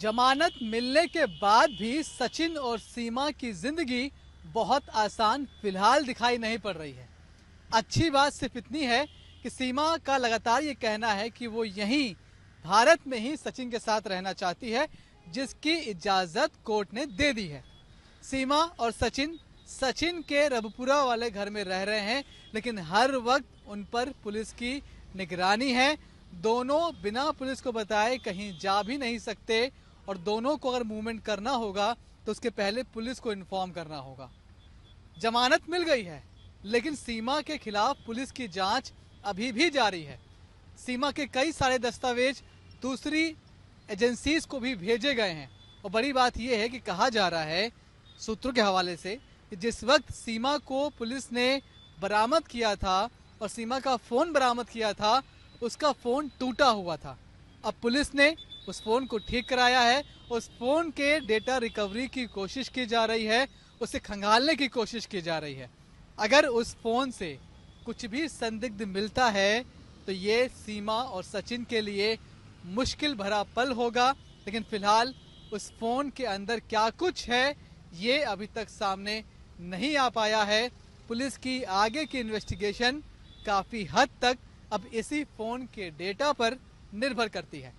जमानत मिलने के बाद भी सचिन और सीमा की जिंदगी बहुत आसान फिलहाल दिखाई नहीं पड़ रही है अच्छी बात सिर्फ इतनी है कि सीमा का लगातार ये कहना है कि वो यहीं भारत में ही सचिन के साथ रहना चाहती है जिसकी इजाज़त कोर्ट ने दे दी है सीमा और सचिन सचिन के रबपुरा वाले घर में रह रहे हैं लेकिन हर वक्त उन पर पुलिस की निगरानी है दोनों बिना पुलिस को बताए कहीं जा भी नहीं सकते और दोनों को अगर मूवमेंट करना होगा तो उसके पहले पुलिस को इन्फॉर्म करना होगा जमानत मिल गई है लेकिन सीमा के खिलाफ पुलिस की जांच अभी भी जारी है सीमा के कई सारे दस्तावेज दूसरी एजेंसीज को भी भेजे गए हैं और बड़ी बात यह है कि कहा जा रहा है सूत्रों के हवाले से कि जिस वक्त सीमा को पुलिस ने बरामद किया था और सीमा का फ़ोन बरामद किया था उसका फ़ोन टूटा हुआ था अब पुलिस ने उस फ़ोन को ठीक कराया है उस फ़ोन के डेटा रिकवरी की कोशिश की जा रही है उसे खंगालने की कोशिश की जा रही है अगर उस फ़ोन से कुछ भी संदिग्ध मिलता है तो ये सीमा और सचिन के लिए मुश्किल भरा पल होगा लेकिन फिलहाल उस फ़ोन के अंदर क्या कुछ है ये अभी तक सामने नहीं आ पाया है पुलिस की आगे की इन्वेस्टिगेशन काफ़ी हद तक अब इसी फ़ोन के डेटा पर निर्भर करती है